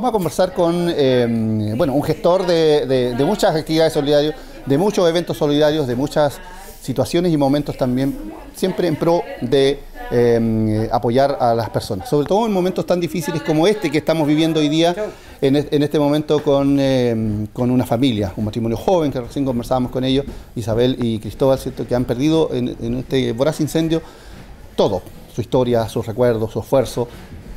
vamos a conversar con em, bueno, un gestor de, muchas actividades solidarias, de muchos eventos solidarios, de muchas situaciones y momentos también, siempre en pro de em, apoyar a las personas, sobre todo en momentos tan difíciles como este que estamos viviendo hoy día, en, este momento em, con, una familia, un matrimonio joven que recién conversábamos con ellos, Isabel y Cristóbal, ¿cierto? que han perdido en, en este voraz incendio todo, su historia, sus recuerdos, su esfuerzo,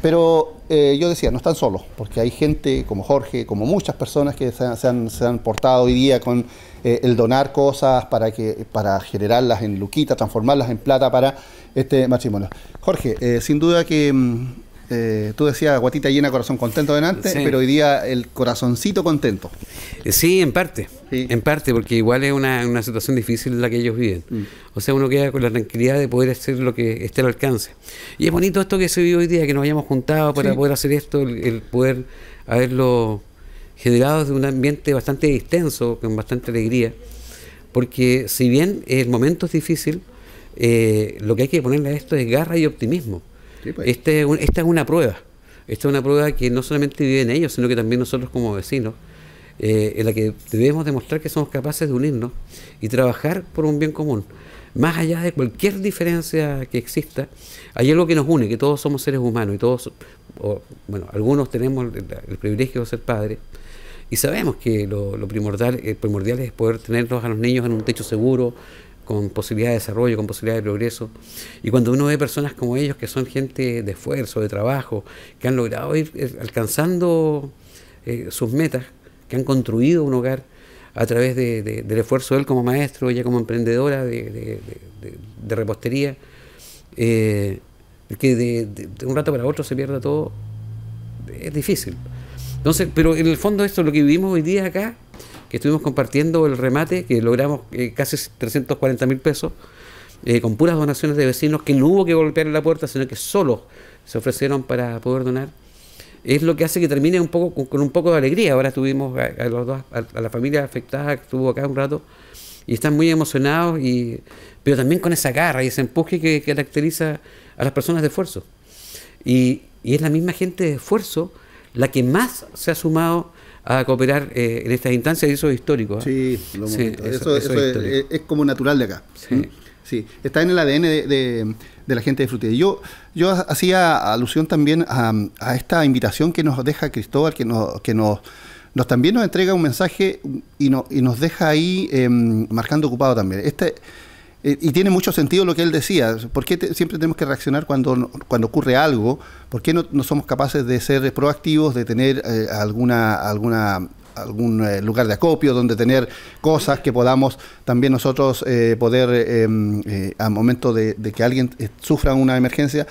pero eh, yo decía, no están solos, porque hay gente como Jorge, como muchas personas que se, han, se han, portado hoy día con eh, el donar cosas para, que, para generarlas en luquita, transformarlas en plata para este matrimonio. Jorge, eh, sin duda que mm, tú decías guatita llena, corazón contento delante, pero hoy día el corazoncito contento. Eh, sí, en parte. En parte, porque igual es una, situación difícil la que ellos viven. Mm. O sea, uno queda con la tranquilidad de poder hacer lo que esté al alcance. Y es bonito esto que se vive hoy día, que nos hayamos juntado para poder hacer esto, el, poder haberlo generado desde un ambiente bastante extenso con bastante alegría. Porque si bien el momento es difícil, eh, lo que hay que ponerle a esto es garra y optimismo. Pues. este, esta es una prueba. Esta es una prueba que no solamente viven ellos, sino que también nosotros como vecinos eh, en la que debemos demostrar que somos capaces de unirnos y trabajar por un bien común. Más allá de cualquier diferencia que exista, hay algo que nos une, que todos somos seres humanos y todos, bueno, algunos tenemos el, privilegio de ser padres y sabemos que lo, primordial, eh, primordial es poder tenerlos a los niños en un techo seguro, con posibilidad de desarrollo, con posibilidad de progreso. Y cuando uno ve personas como ellos, que son gente de esfuerzo, de trabajo, que han logrado ir eh, alcanzando sus metas, han construido un hogar a través del esfuerzo de él como maestro, ella como emprendedora de, repostería, eh, que de, un rato para otro se pierda todo, es difícil. Entonces, pero en el fondo esto, lo que vivimos hoy día acá, que estuvimos compartiendo el remate, que logramos eh, casi 340 mil pesos, eh, con puras donaciones de vecinos, que no hubo que golpear la puerta, sino que solo se ofrecieron para poder donar es lo que hace que termine un poco con, un poco de alegría. Ahora estuvimos a, los dos, a, la familia afectada que estuvo acá un rato y están muy emocionados, y, pero también con esa garra y ese empuje que, caracteriza a las personas de esfuerzo. Y, y, es la misma gente de esfuerzo la que más se ha sumado a cooperar eh, en estas instancias y eso es histórico. ¿ah? Sí, lo eso, es, como natural de acá. Sí. ¿Mm? Sí, está en el ADN de, la gente de Frutilla. Yo, yo hacía alusión también a, esta invitación que nos deja Cristóbal, que nos, que nos, también nos entrega un mensaje y, no, y nos deja ahí em, marcando ocupado también. Este, eh, y tiene mucho sentido lo que él decía. ¿Por qué siempre tenemos que reaccionar cuando, cuando ocurre algo? ¿Por qué no, somos capaces de ser proactivos, de tener eh, alguna, alguna algún eh, lugar de acopio donde tener cosas que podamos también nosotros eh, poder, em, eh, al momento de, que alguien eh, sufra una emergencia,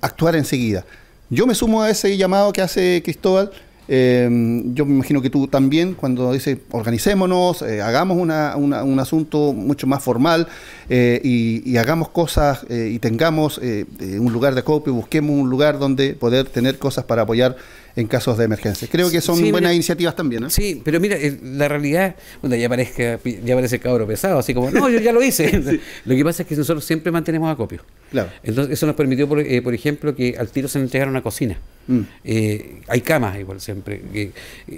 actuar enseguida. Yo me sumo a ese llamado que hace Cristóbal. Em, yo me imagino que tú también, cuando dice organicémonos, hagamos una, un asunto mucho más formal y, hagamos cosas y tengamos un lugar de acopio, busquemos un lugar donde poder tener cosas para apoyar en casos de emergencia. Creo que son buenas iniciativas también. ¿no? ¿eh? Sí, pero mira, eh, la realidad, bueno, ya, aparece ya parece cabro pesado, así como, no, yo ya lo hice. Lo que pasa es que nosotros siempre mantenemos acopio. Claro. Entonces, eso nos permitió, por, eh, ejemplo, que al tiro se nos entregara una cocina. Mm. hay camas igual siempre. Que,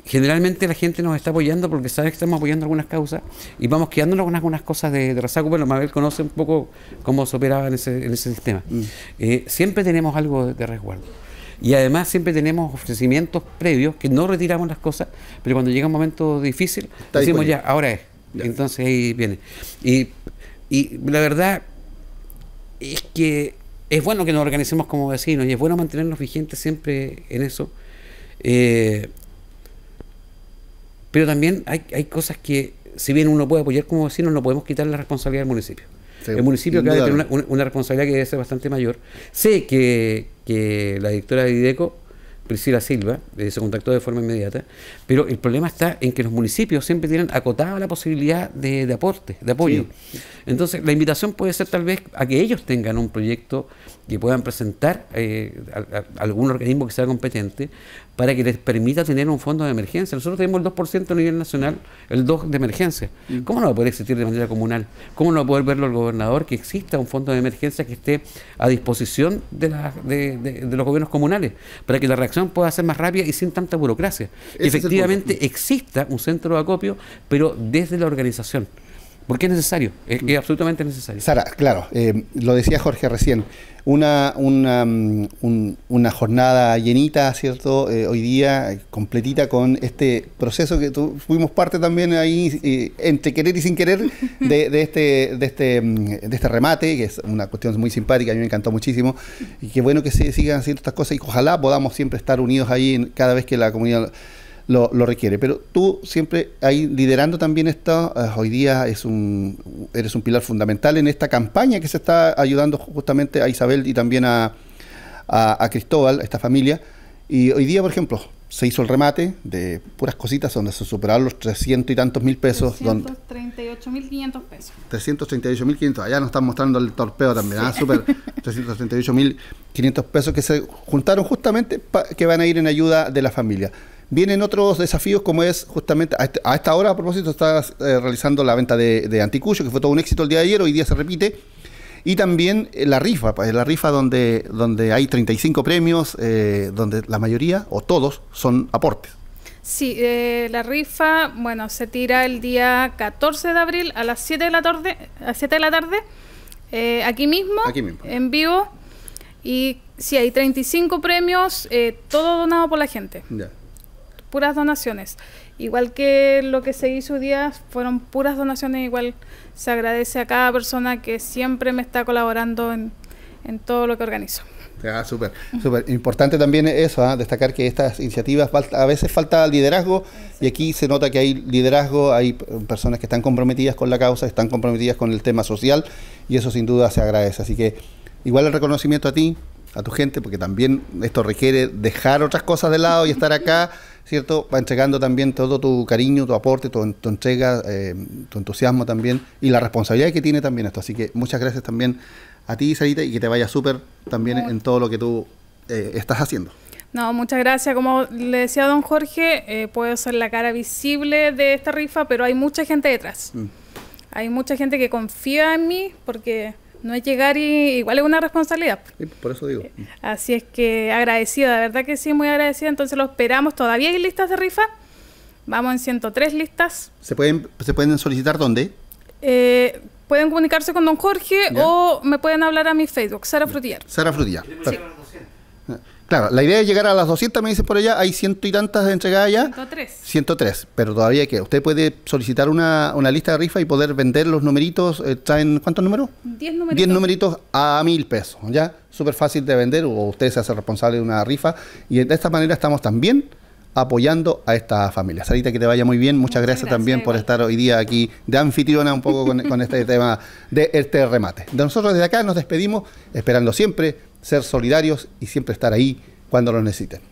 generalmente la gente nos está apoyando porque sabe que estamos apoyando algunas causas y vamos quedándonos con algunas cosas de, de Bueno, Mabel conoce un poco cómo se operaba en ese, sistema. Mm. siempre tenemos algo de resguardo. Y además siempre tenemos ofrecimientos previos que no retiramos las cosas, pero cuando llega un momento difícil, decimos ya, ahora es. Entonces ahí viene. Y, la verdad es que es bueno que nos organicemos como vecinos y es bueno mantenernos vigentes siempre en eso. Eh, pero también hay, hay cosas que, si bien uno puede apoyar como vecinos, no podemos quitar la responsabilidad del municipio el municipio va tiene una, una, responsabilidad que debe ser bastante mayor. Sé que, la directora de IDECO, Priscila Silva, eh, se contactó de forma inmediata, pero el problema está en que los municipios siempre tienen acotada la posibilidad de, aporte, de apoyo. Entonces, la invitación puede ser tal vez a que ellos tengan un proyecto que puedan presentar eh, a algún organismo que sea competente para que les permita tener un fondo de emergencia. Nosotros tenemos el 2% a nivel nacional, el 2% de emergencia. Mm. ¿Cómo no va a poder existir de manera comunal? ¿Cómo no va a poder verlo el gobernador que exista un fondo de emergencia que esté a disposición de, los gobiernos comunales para que la reacción pueda ser más rápida y sin tanta burocracia? efectivamente exista un centro de acopio, pero desde la organización. Porque es necesario, es, mm. absolutamente necesario. Sara, claro, eh, lo decía Jorge recién, una, una, mm, una jornada llenita, ¿cierto? Eh, hoy día, completita con este proceso que tú fuimos parte también ahí, eh, entre querer y sin querer, de, de, este, de, este, mm, de este remate, que es una cuestión muy simpática, a mí me encantó muchísimo. Y qué bueno que se sigan haciendo estas cosas y ojalá podamos siempre estar unidos ahí cada vez que la comunidad lo, requiere. Pero tú siempre ahí liderando también esto, eh, hoy día es un, eres un pilar fundamental en esta campaña que se está ayudando justamente a Isabel y también a, a, a Cristóbal, esta familia. Y hoy día, por ejemplo, se hizo el remate de puras cositas donde se superaron los 300 y tantos mil pesos. 338 mil 500 pesos. 338 mil 500. Allá nos están mostrando el torpeo también. Ah, super. 338 mil 500 pesos que se juntaron justamente que van a ir en ayuda de la familia. Vienen otros desafíos como es justamente a este, esta hora, a propósito, estás eh, realizando la venta de, de, Anticuyo, que fue todo un éxito el día de ayer, hoy día se repite. Y también eh, la rifa, pues, la rifa donde, donde hay 35 premios, eh, donde la mayoría o todos son aportes. Sí, la rifa, bueno, se tira el día 14 de abril a las 7 de la tarde, a 7 de la tarde aquí, mismo, en vivo. Y si sí, hay 35 premios, todo donado por la gente puras donaciones. Igual que lo que se hizo días día, fueron puras donaciones. Igual se agradece a cada persona que siempre me está colaborando en, en todo lo que organizo. Ah, súper, súper. Importante también eso, ¿ah? destacar que estas iniciativas a veces falta liderazgo y aquí se nota que hay liderazgo, hay personas que están comprometidas con la causa, están comprometidas con el tema social y eso sin duda se agradece. Así que igual el reconocimiento a ti, a tu gente, porque también esto requiere dejar otras cosas de lado y estar acá. ¿cierto? Va entregando también todo tu cariño, tu aporte, tu, entrega, eh, tu entusiasmo también y la responsabilidad que tiene también esto. Así que muchas gracias también a ti, Sarita, y que te vaya súper también en todo lo que tú eh, estás haciendo. No, muchas gracias. Como le decía don Jorge, eh, puedo ser la cara visible de esta rifa, pero hay mucha gente detrás. Mm. Hay mucha gente que confía en mí porque no es llegar y igual es una responsabilidad. por eso digo. Así es que agradecida, de verdad que sí, muy agradecida. Entonces lo esperamos. Todavía hay listas de rifa. Vamos en 103 listas. ¿Se pueden, se pueden solicitar dónde? Eh, pueden comunicarse con don Jorge o me pueden hablar a mi Facebook, Sara Frutillar. Sara Frutillar. Claro, la idea es llegar a las 200, me dicen por allá, hay ciento y tantas entregadas ya. 103. 103, pero todavía que usted puede solicitar una, lista de rifa y poder vender los numeritos, está eh, ¿traen cuántos números? 10 numeritos. 10 numeritos a mil pesos, ¿ya? Súper fácil de vender o usted se hace responsable de una rifa y de esta manera estamos también apoyando a esta familia. Sarita, que te vaya muy bien. Muchas, gracias, también por estar hoy día aquí de anfitriona un poco con, con este tema de este remate. De nosotros desde acá nos despedimos, esperando siempre ser solidarios y siempre estar ahí cuando lo necesiten.